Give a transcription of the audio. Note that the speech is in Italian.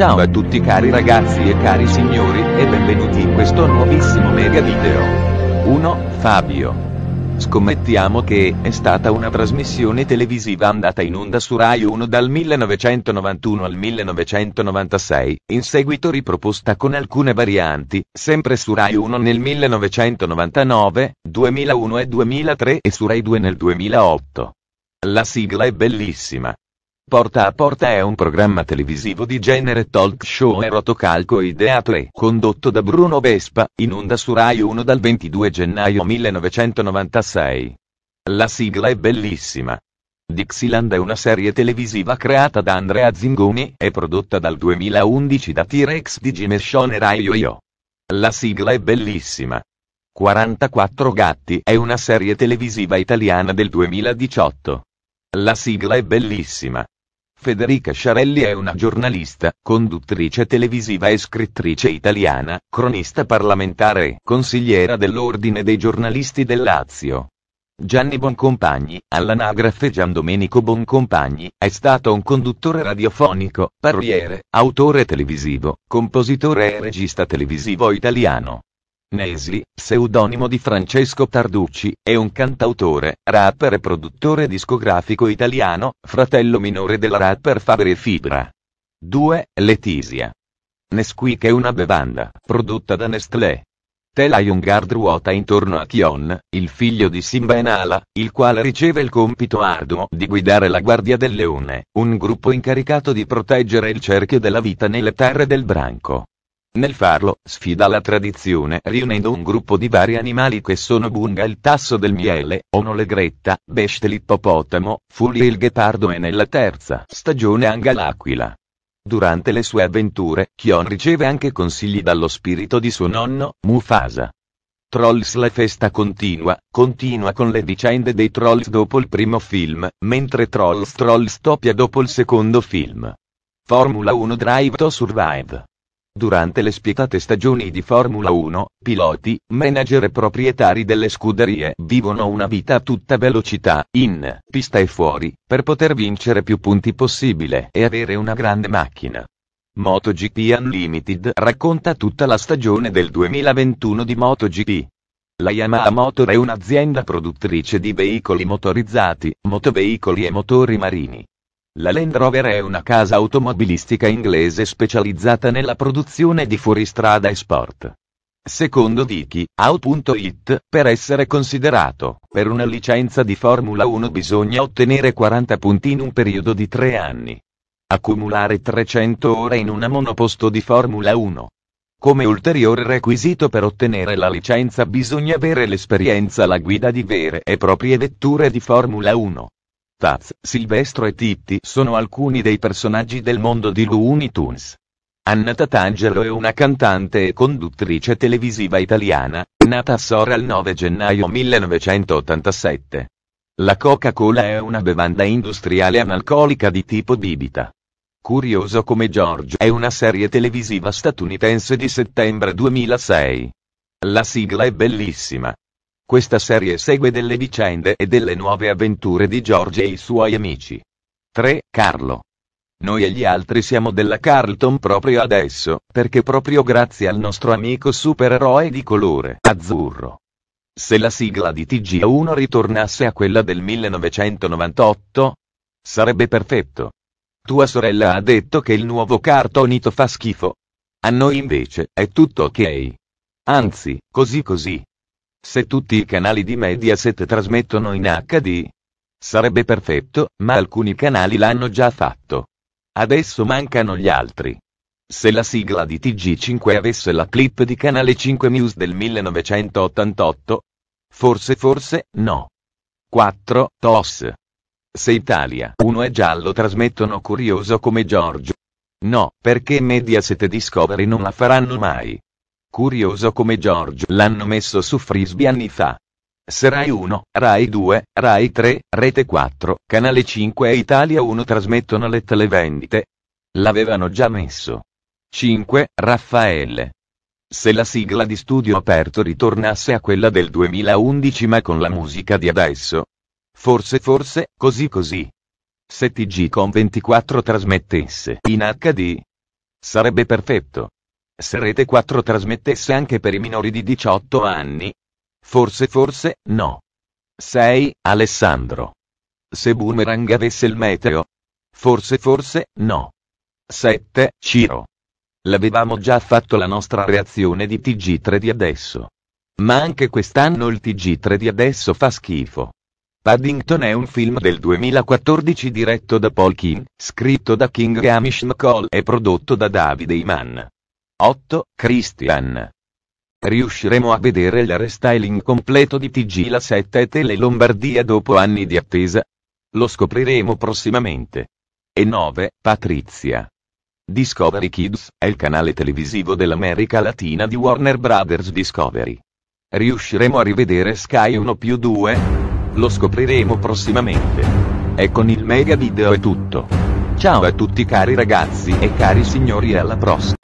Ciao a tutti cari ragazzi e cari signori, e benvenuti in questo nuovissimo mega video. 1. Fabio. Scommettiamo che è stata una trasmissione televisiva andata in onda su Rai 1 dal 1991 al 1996, in seguito riproposta con alcune varianti, sempre su Rai 1 nel 1999, 2001 e 2003 e su Rai 2 nel 2008. La sigla è bellissima. Porta a Porta è un programma televisivo di genere talk show e rotocalco ideato e condotto da Bruno Vespa, in onda su Rai 1 dal 22 gennaio 1996. La sigla è bellissima. Dixieland è una serie televisiva creata da Andrea Zingoni e prodotta dal 2011 da T-Rex Digimation e Rai Yo-Yo. La sigla è bellissima. 44 Gatti è una serie televisiva italiana del 2018. La sigla è bellissima. Federica Sciarelli è una giornalista, conduttrice televisiva e scrittrice italiana, cronista parlamentare e consigliera dell'Ordine dei giornalisti del Lazio. Gianni Boncompagni, all'anagrafe Gian Domenico Boncompagni, è stato un conduttore radiofonico, paroliere, autore televisivo, compositore e regista televisivo italiano. Nesli, pseudonimo di Francesco Tarducci, è un cantautore, rapper e produttore discografico italiano, fratello minore del rapper Fabri Fibra. 2. Letizia. Nesquik è una bevanda, prodotta da Nestlé. Tela Youngard ruota intorno a Kion, il figlio di Simba e Nala, il quale riceve il compito arduo di guidare la Guardia del Leone, un gruppo incaricato di proteggere il cerchio della vita nelle terre del branco. Nel farlo, sfida la tradizione riunendo un gruppo di vari animali che sono Bunga il tasso del miele, Ono l'egretta, Beshte l'ippopotamo, Fuli il ghepardo e nella terza stagione Anga l'aquila. Durante le sue avventure, Kion riceve anche consigli dallo spirito di suo nonno, Mufasa. Trolls La festa continua, continua con le vicende dei Trolls dopo il primo film, mentre Trolls Trolls doppia dopo il secondo film. Formula 1 Drive to Survive Durante le spietate stagioni di Formula 1, piloti, manager e proprietari delle scuderie vivono una vita a tutta velocità, in pista e fuori, per poter vincere più punti possibile e avere una grande macchina. MotoGP Unlimited racconta tutta la stagione del 2021 di MotoGP. La Yamaha Motor è un'azienda produttrice di veicoli motorizzati, motoveicoli e motori marini. La Land Rover è una casa automobilistica inglese specializzata nella produzione di fuoristrada e sport. Secondo Dicky, Out.it, per essere considerato per una licenza di Formula 1 bisogna ottenere 40 punti in un periodo di 3 anni. Accumulare 300 ore in una monoposto di Formula 1. Come ulteriore requisito per ottenere la licenza bisogna avere l'esperienza alla guida di vere e proprie vetture di Formula 1. Taz, Silvestro e Titti sono alcuni dei personaggi del mondo di Looney Tunes. Anna Tatangelo è una cantante e conduttrice televisiva italiana, nata a Sora il 9 gennaio 1987. La Coca-Cola è una bevanda industriale analcolica di tipo bibita. Curioso come George è una serie televisiva statunitense di settembre 2006. La sigla è bellissima, questa serie segue delle vicende e delle nuove avventure di George e i suoi amici. 3. Carlo. Noi e gli altri siamo della Carlton proprio adesso, perché proprio grazie al nostro amico supereroe di colore azzurro. Se la sigla di TG1 ritornasse a quella del 1998, sarebbe perfetto. Tua sorella ha detto che il nuovo cartonito fa schifo. A noi invece è tutto ok. Anzi, così così. Se tutti i canali di Mediaset trasmettono in HD. Sarebbe perfetto, ma alcuni canali l'hanno già fatto. Adesso mancano gli altri. Se la sigla di TG5 avesse la clip di Canale 5 News del 1988? Forse forse, no. 4. TOS. Se Italia 1 è giallo trasmettono Curioso come Giorgio. No, perché Mediaset Discovery non la faranno mai. Curioso come Giorgio l'hanno messo su Frisbee anni fa. Serai 1, Rai 2, Rai 3, Rete 4, Canale 5 e Italia 1 trasmettono le televendite. L'avevano già messo. 5. Raffaele. Se la sigla di studio aperto ritornasse a quella del 2011 ma con la musica di adesso. Forse forse, così così. Se TG con 24 trasmettesse in HD. Sarebbe perfetto. Se Rete 4 trasmettesse anche per i minori di 18 anni? Forse forse, no. 6. Alessandro. Se Boomerang avesse il meteo? Forse forse, no. 7. Ciro. L'avevamo già fatto la nostra reazione di TG3 di adesso. Ma anche quest'anno il TG3 di adesso fa schifo. Paddington è un film del 2014 diretto da Paul King, scritto da King Gamishmkol e prodotto da Davide Iman. 8. Christian. Riusciremo a vedere il restyling completo di TG La 7 e Tele Lombardia dopo anni di attesa? Lo scopriremo prossimamente. E 9. Patrizia. Discovery Kids è il canale televisivo dell'America Latina di Warner Brothers Discovery. Riusciremo a rivedere Sky 1 più 2? Lo scopriremo prossimamente. E con il mega video è tutto. Ciao a tutti cari ragazzi e cari signori e alla prossima.